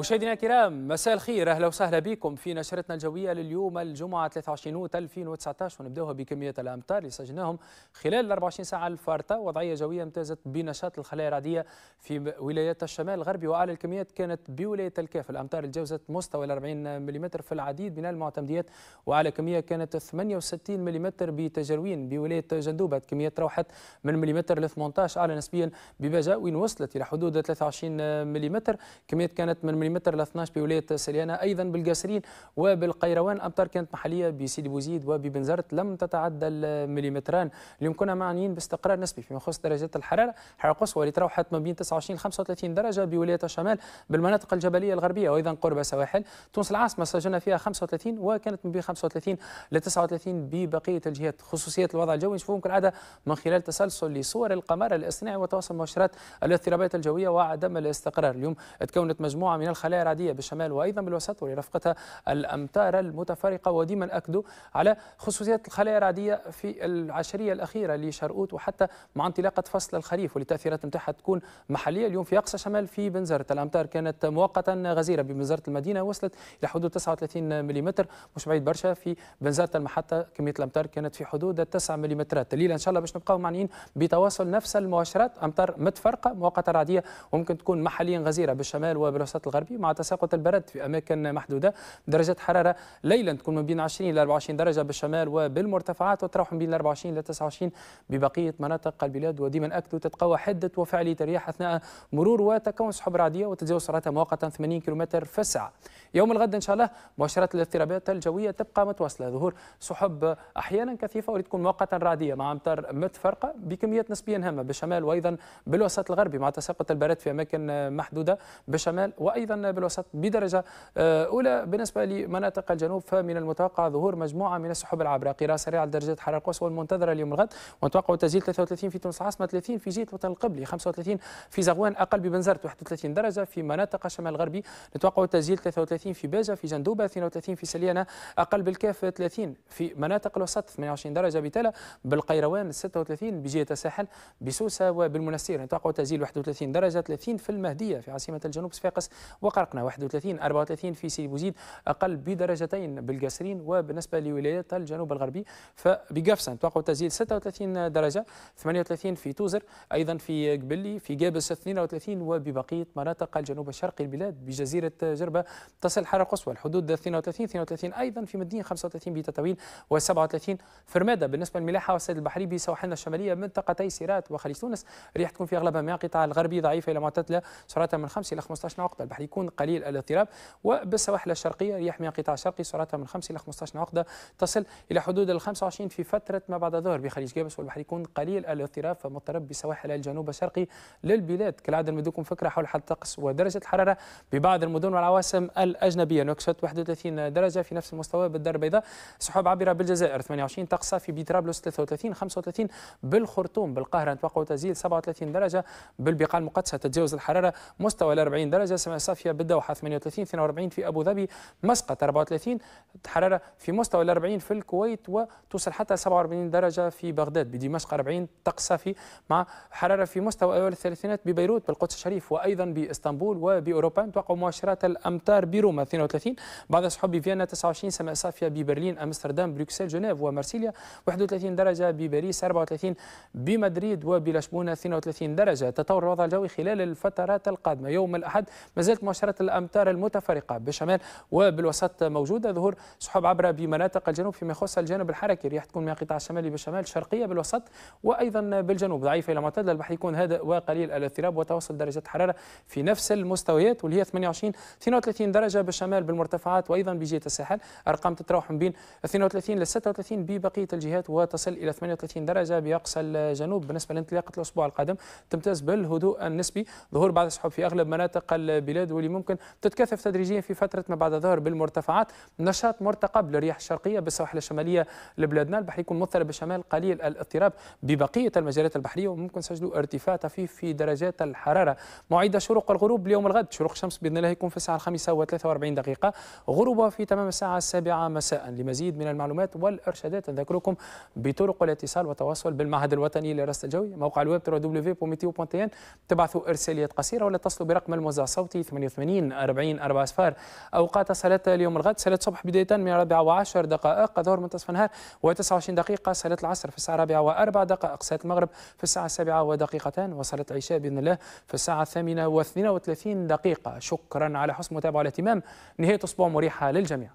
مشاهدينا الكرام مساء الخير اهلا وسهلا بكم في نشرتنا الجويه لليوم الجمعه 23 اوت 2019 ونبداوها بكميه الامطار اللي سجلناهم خلال ال 24 ساعه الفارطه وضعيه جويه امتازت بنشاط الخلايا الرعديه في ولايات الشمال الغربي واعلى الكميات كانت بولايه الكاف الامطار اللي جاوزت مستوى ال 40 ملم في العديد من المعتمديات واعلى كميه كانت 68 ملم بتجروين بولايه جندوبه كميه روحت من ملم ل 18 اعلى نسبيا بباجا وين وصلت الى حدود 23 ملم كميه كانت من ملم مليمتر ل 12 بولايه سليانه ايضا بالقاسرين وبالقيروان امطار كانت محليه بسيدي بوزيد وببنزرت لم تتعدى المليمتران اليوم كنا معنيين باستقرار نسبي فيما يخص درجات الحراره حراره قصوى اللي تراوحت ما بين 29 ل 35 درجه بولايه الشمال بالمناطق الجبليه الغربيه وايضا قرب سواحل تونس العاصمه سجلنا فيها 35 وكانت من بين 35 ل 39 ببقيه الجهات خصوصيات الوضع الجوي ممكن كالعاده من خلال تسلسل لصور القمر الاصطناعي وتواصل مؤشرات الاضطرابات الجويه وعدم الاستقرار اليوم تكونت مجموعه من الخلايا العادية بالشمال وأيضا بالوسط ولرفقتها الأمتار المتفرقة وديما أكدوا على خصوصيات الخلايا العادية في العشرية الأخيرة لشرقوت وحتى مع انطلاقة فصل الخريف والتأثيرات نتاعها تكون محلية اليوم في أقصى شمال في بنزرت الأمتار كانت مؤقتا غزيرة ببنزرت المدينة وصلت إلى حدود 39 ملم مش بعيد برشا في بنزرت المحطة كمية الأمتار كانت في حدود 9 ملم الليلة إن شاء الله باش نبقاو معنيين بتواصل نفس المؤشرات أمتار متفرقة مؤقتا رعدية وممكن تكون محليا غزيرة بالشمال وبالوسط الغربي الصحفي مع تساقط البرد في أماكن محدودة درجة حرارة ليلا تكون من بين 20 إلى 24 درجة بالشمال وبالمرتفعات وتروح من بين 24 إلى 29 ببقية مناطق البلاد وديما اكدوا تتقوى حدة وفعالية الرياح أثناء مرور وتكون سحب رعدية وتتجاوز سرعتها مؤقتا 80 كم في الساعة يوم الغد إن شاء الله مؤشرات الاضطرابات الجوية تبقى متواصلة ظهور سحب أحيانا كثيفة ولتكون مؤقتا رعدية مع أمطار متفرقة بكميات نسبيا هامة بالشمال وأيضا بالوسط الغربي مع تساقط البرد في أماكن محدودة بالشمال وأيضا أيضا بالوسط بدرجة آه، أولى بالنسبة لمناطق الجنوب فمن المتوقع ظهور مجموعة من السحب العابره قراءة سريعة لدرجة الحرارة القصوى المنتظرة اليوم الغد ونتوقع تسجيل 33 في تونس العاصمة 30 في جهة الوطن القبلي 35 في زغوان أقل ببنزرت 31 درجة في مناطق الشمال الغربي نتوقع تسجيل 33 في باجة في جندوبة 32 في سليانة أقل بالكاف 30 في مناطق الوسط 28 درجة بتالا بالقيروان 36 بجهة الساحل بسوسة وبالمنستير نتوقع تسجيل 31 درجة 30 في المهدية في عاصمة الجنوب صفاقس وقرقنا 31 34 في سيدي بوزيد أقل بدرجتين بالقاسرين وبالنسبة لولايات الجنوب الغربي فبقفصة نتوقع تسجيل 36 درجة 38 في توزر أيضا في قبلي في جابس 32 وببقية مناطق الجنوب الشرقي البلاد بجزيرة جربة تصل حرارة قصوى الحدود 32 32 أيضا في مدين 35 بتطاويل و37 في رمادة بالنسبة للملاحة والسد البحري بسواحلنا الشمالية منطقتي سيرات وخليج تونس ريح تكون في أغلبها من القطاع الغربي ضعيفة إلى معتدلة سرعتها من 5 إلى 15 نقطه البحر يكون يكون قليل الاضطراب وبالسواحل الشرقيه رياح من شرقي سرعتها من 5 الى 15 عقده تصل الى حدود ال 25 في فتره ما بعد الظهر بخليج جابس والبحر يكون قليل الاضطراب فمضطرب بسواحل الجنوب الشرقي للبلاد كالعاده نمدكم فكره حول حد الطقس ودرجه الحراره ببعض المدن والعواصم الاجنبيه نكشت 31 درجه في نفس المستوى بالدار البيضاء سحب عابره بالجزائر 28 طقس في بطرابلس 33 35 بالخرطوم بالقاهره نتوقع تزيل 37 درجه بالبقاع المقدسه تتجاوز الحراره مستوى ال 40 درجه سماء صافيه العافيه بالدوحه 38 42 في ابو ظبي مسقط 34 حراره في مستوى ال 40 في الكويت وتوصل حتى 47 درجه في بغداد بدمشق 40 طقس صافي مع حراره في مستوى اول الثلاثينات ببيروت بالقدس الشريف وايضا باسطنبول وباوروبا توقع مؤشرات الامطار بروما 32 بعد سحب بفيينا 29 سماء صافيه ببرلين امستردام بروكسل جنيف ومارسيليا 31 درجه بباريس 34 بمدريد وبلشبونه 32 درجه تطور الوضع الجوي خلال الفترات القادمه يوم الاحد ما زالت مؤشرات الامتار المتفرقه بالشمال وبالوسط موجوده ظهور سحب عبر بمناطق الجنوب فيما يخص الجانب الحركي الرياح تكون من القطاع الشمالي بالشمال الشرقيه بالوسط وايضا بالجنوب ضعيفه الى معتدله البحر يكون هادئ وقليل الاضطراب وتوصل درجه الحراره في نفس المستويات واللي هي 28 32 درجه بالشمال بالمرتفعات وايضا بجهه الساحل ارقام تتراوح من بين 32 ل 36 ببقيه الجهات وتصل الى 38 درجه باقصى الجنوب بالنسبه لانطلاقه الاسبوع القادم تمتاز بالهدوء النسبي ظهور بعض السحب في اغلب مناطق البلاد واللي ممكن تتكثف تدريجيا في فتره ما بعد الظهر بالمرتفعات نشاط مرتقب للرياح الشرقيه بالسواحل الشماليه لبلادنا البحر يكون مضطرب بالشمال قليل الاضطراب ببقيه المجالات البحريه وممكن تسجلوا ارتفاع طفيف في درجات الحراره موعد شروق الغروب اليوم الغد شروق الشمس باذن الله يكون في الساعه 5 و43 دقيقه غروبها في تمام الساعه السابعه مساء لمزيد من المعلومات والارشادات نذكركم بطرق الاتصال والتواصل بالمعهد الوطني للرصد الجوي موقع الويب www.meteo.tn تبعثوا ارساليات قصيره ولا اتصلوا برقم الموزع الصوتي 88 88 40 4 أصفار أوقات صلاة اليوم الغد صلاة الصبح بداية من 4 و10 دقائق ظهر منتصف النهار و29 دقيقة صلاة العصر في الساعة 4 و4 دقائق صلاة المغرب في الساعة 7 ودقيقتان وصلاة العشاء بإذن الله في الساعة 8 و32 دقيقة شكرا على حسن المتابعة والاهتمام نهاية أسبوع مريحة للجميع